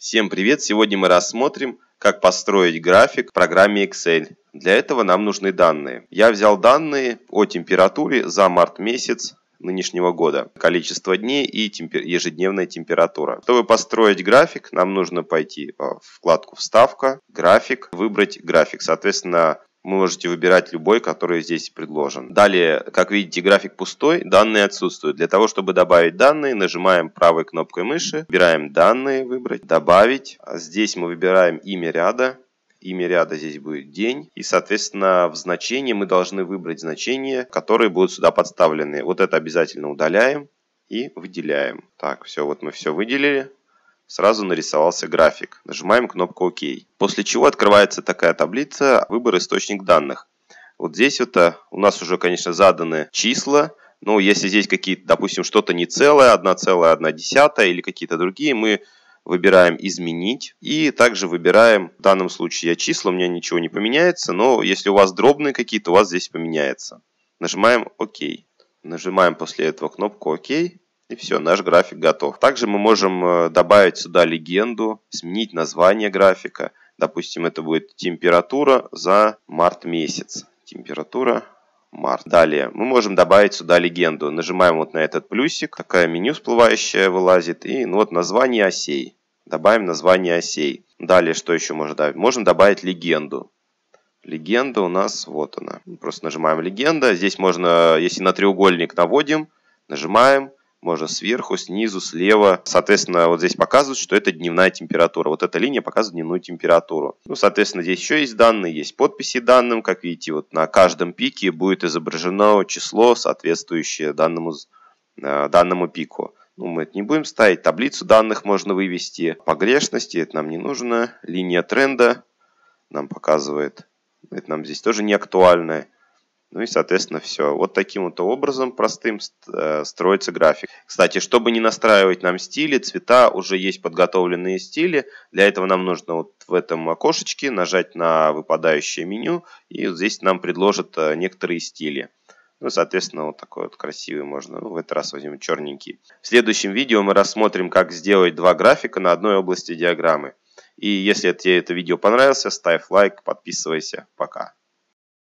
Всем привет! Сегодня мы рассмотрим, как построить график в программе Excel. Для этого нам нужны данные. Я взял данные о температуре за март месяц нынешнего года, количество дней и темпер... ежедневная температура. Чтобы построить график, нам нужно пойти а, в вкладку «Вставка», «График», выбрать график. Соответственно, вы можете выбирать любой, который здесь предложен. Далее, как видите, график пустой, данные отсутствуют. Для того, чтобы добавить данные, нажимаем правой кнопкой мыши, выбираем данные, выбрать, добавить. А здесь мы выбираем имя ряда, имя ряда здесь будет день. И, соответственно, в значении мы должны выбрать значения, которые будут сюда подставлены. Вот это обязательно удаляем и выделяем. Так, все, вот мы все выделили. Сразу нарисовался график. Нажимаем кнопку ОК. После чего открывается такая таблица «Выбор источник данных». Вот здесь вот э, у нас уже, конечно, заданы числа, но ну, если здесь какие-то, допустим, что-то не целое, целая десятая или какие-то другие, мы выбираем «Изменить» и также выбираем, в данном случае я числа, у меня ничего не поменяется, но если у вас дробные какие-то, у вас здесь поменяется. Нажимаем «Ок». Нажимаем после этого кнопку «Ок». И все, наш график готов. Также мы можем э, добавить сюда легенду, сменить название графика. Допустим, это будет температура за март месяц. Температура март. Далее мы можем добавить сюда легенду. Нажимаем вот на этот плюсик. Такая меню всплывающая вылазит. И ну, вот название осей. Добавим название осей. Далее что еще можно добавить? Можем добавить легенду. Легенда у нас, вот она. Просто нажимаем легенда. Здесь можно, если на треугольник наводим, нажимаем, можно сверху, снизу, слева. Соответственно, вот здесь показывают, что это дневная температура. Вот эта линия показывает дневную температуру. Ну, соответственно, здесь еще есть данные, есть подписи данным. Как видите, вот на каждом пике будет изображено число, соответствующее данному, э, данному пику. Ну, мы это не будем ставить. Таблицу данных можно вывести. Погрешности это нам не нужно. Линия тренда нам показывает. Это нам здесь тоже не актуально. Ну и, соответственно, все. Вот таким вот образом простым э, строится график. Кстати, чтобы не настраивать нам стили, цвета, уже есть подготовленные стили. Для этого нам нужно вот в этом окошечке нажать на выпадающее меню, и вот здесь нам предложат э, некоторые стили. Ну, соответственно, вот такой вот красивый можно. Ну, в этот раз возьмем черненький. В следующем видео мы рассмотрим, как сделать два графика на одной области диаграммы. И если тебе это видео понравилось, ставь лайк, подписывайся. Пока.